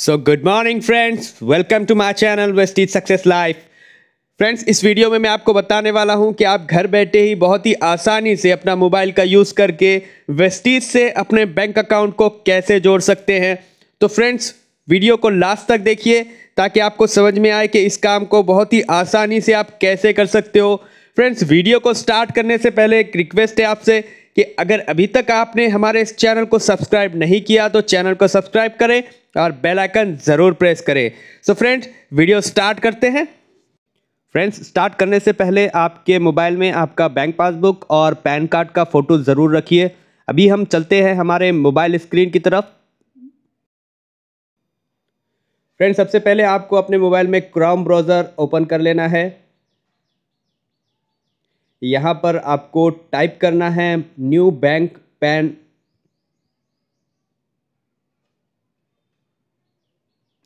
so good morning friends welcome to my channel Vestige success life friends इस video में मैं आपको बताने वाला हूं कि आप घर बैठे ही बहुत ही आसानी से अपना मोबाइल का यूज़ करके वेस्टीज से अपने बैंक अकाउंट को कैसे जोड़ सकते हैं तो फ्रेंड्स वीडियो को लास्ट तक देखिए ताकि आपको समझ में आए कि इस काम को बहुत ही आसानी से आप कैसे कर सकते हो फ्रेंड्स वीडियो को स्टार्ट करने से पहले एक रिक्वेस्ट है आपसे कि अगर अभी तक आपने हमारे इस चैनल को सब्सक्राइब नहीं किया तो चैनल को सब्सक्राइब करें और बेल आइकन ज़रूर प्रेस करें सो फ्रेंड्स वीडियो स्टार्ट करते हैं फ्रेंड्स स्टार्ट करने से पहले आपके मोबाइल में आपका बैंक पासबुक और पैन कार्ड का फ़ोटो ज़रूर रखिए अभी हम चलते हैं हमारे मोबाइल स्क्रीन की तरफ फ्रेंड्स सबसे पहले आपको अपने मोबाइल में क्राउम ब्राउज़र ओपन कर लेना है यहाँ पर आपको टाइप करना है न्यू बैंक पैन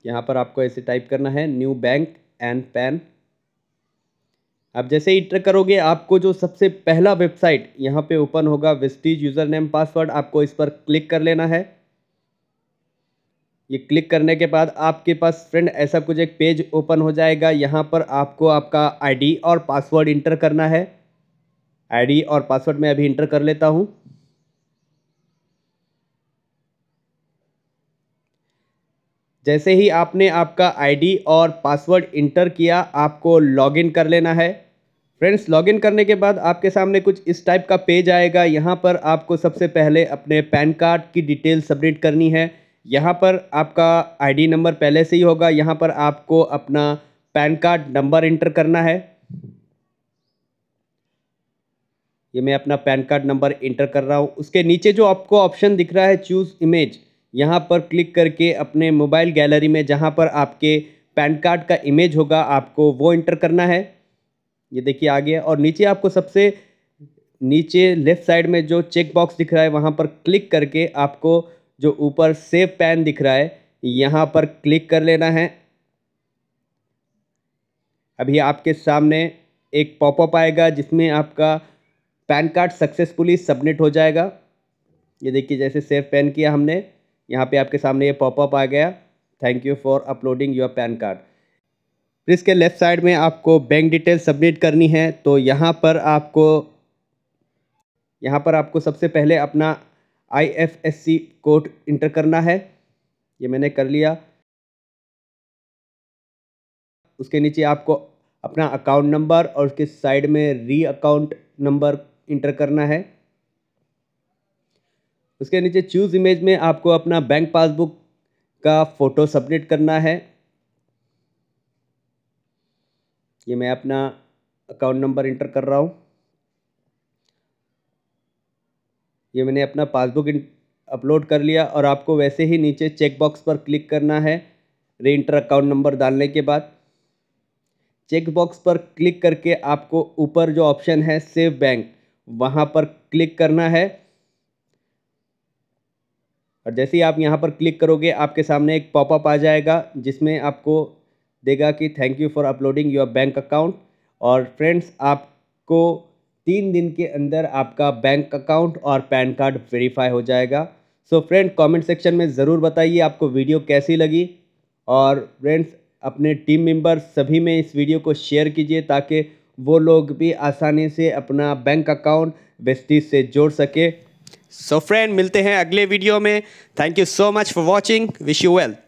यहाँ पर आपको ऐसे टाइप करना है न्यू बैंक एंड पैन अब जैसे इंटर करोगे आपको जो सबसे पहला वेबसाइट यहाँ पे ओपन होगा वेस्टीज यूज़र नेम पासवर्ड आपको इस पर क्लिक कर लेना है ये क्लिक करने के बाद आपके पास फ्रेंड ऐसा कुछ एक पेज ओपन हो जाएगा यहाँ पर आपको आपका आईडी और पासवर्ड इंटर करना है आईडी और पासवर्ड मैं अभी इंटर कर लेता हूँ जैसे ही आपने आपका आईडी और पासवर्ड इंटर किया आपको लॉगिन कर लेना है फ्रेंड्स लॉगिन करने के बाद आपके सामने कुछ इस टाइप का पेज आएगा यहाँ पर आपको सबसे पहले अपने पैन कार्ड की डिटेल सबमिट करनी है यहाँ पर आपका आईडी नंबर पहले से ही होगा यहाँ पर आपको अपना पैन कार्ड नंबर इंटर करना है ये मैं अपना पैन कार्ड नंबर इंटर कर रहा हूँ उसके नीचे जो आपको ऑप्शन दिख रहा है चूज़ इमेज यहाँ पर क्लिक करके अपने मोबाइल गैलरी में जहाँ पर आपके पैन कार्ड का इमेज होगा आपको वो इंटर करना है ये देखिए आ गया और नीचे आपको सबसे नीचे लेफ़्ट साइड में जो चेक बॉक्स दिख रहा है वहाँ पर क्लिक करके आपको जो ऊपर सेव पैन दिख रहा है यहाँ पर क्लिक कर लेना है अभी आपके सामने एक पॉपअप आएगा जिसमें आपका पैन कार्ड सक्सेसफुली सबमिट हो जाएगा ये देखिए जैसे सेव पैन किया हमने यहाँ पे आपके सामने ये पॉपअप आ गया thank you for uploading your PAN card फिर इसके लेफ़्ट साइड में आपको बैंक डिटेल सबमिट करनी है तो यहाँ पर आपको यहाँ पर आपको सबसे पहले अपना आईएफएससी कोड इंटर करना है ये मैंने कर लिया उसके नीचे आपको अपना अकाउंट नंबर और उसके साइड में री अकाउंट नंबर इंटर करना है उसके नीचे चूज़ इमेज में आपको अपना बैंक पासबुक का फ़ोटो सबमिट करना है ये मैं अपना अकाउंट नंबर इंटर कर रहा हूँ ये मैंने अपना पासबुक अपलोड कर लिया और आपको वैसे ही नीचे चेक बॉक्स पर क्लिक करना है रे इंटर अकाउंट नंबर डालने के बाद चेक बॉक्स पर क्लिक करके आपको ऊपर जो ऑप्शन है सेव बैंक वहाँ पर क्लिक करना है और जैसे ही आप यहाँ पर क्लिक करोगे आपके सामने एक पॉपअप आ जाएगा जिसमें आपको देगा कि thank you for uploading your bank account और फ्रेंड्स आपको तीन दिन के अंदर आपका बैंक अकाउंट और पैन कार्ड वेरीफाई हो जाएगा सो फ्रेंड कमेंट सेक्शन में ज़रूर बताइए आपको वीडियो कैसी लगी और फ्रेंड्स अपने टीम मेंबर सभी में इस वीडियो को शेयर कीजिए ताकि वो लोग भी आसानी से अपना बैंक अकाउंट वेस्टीज से जोड़ सके सो so फ्रेंड मिलते हैं अगले वीडियो में thank you so much for watching wish you wealth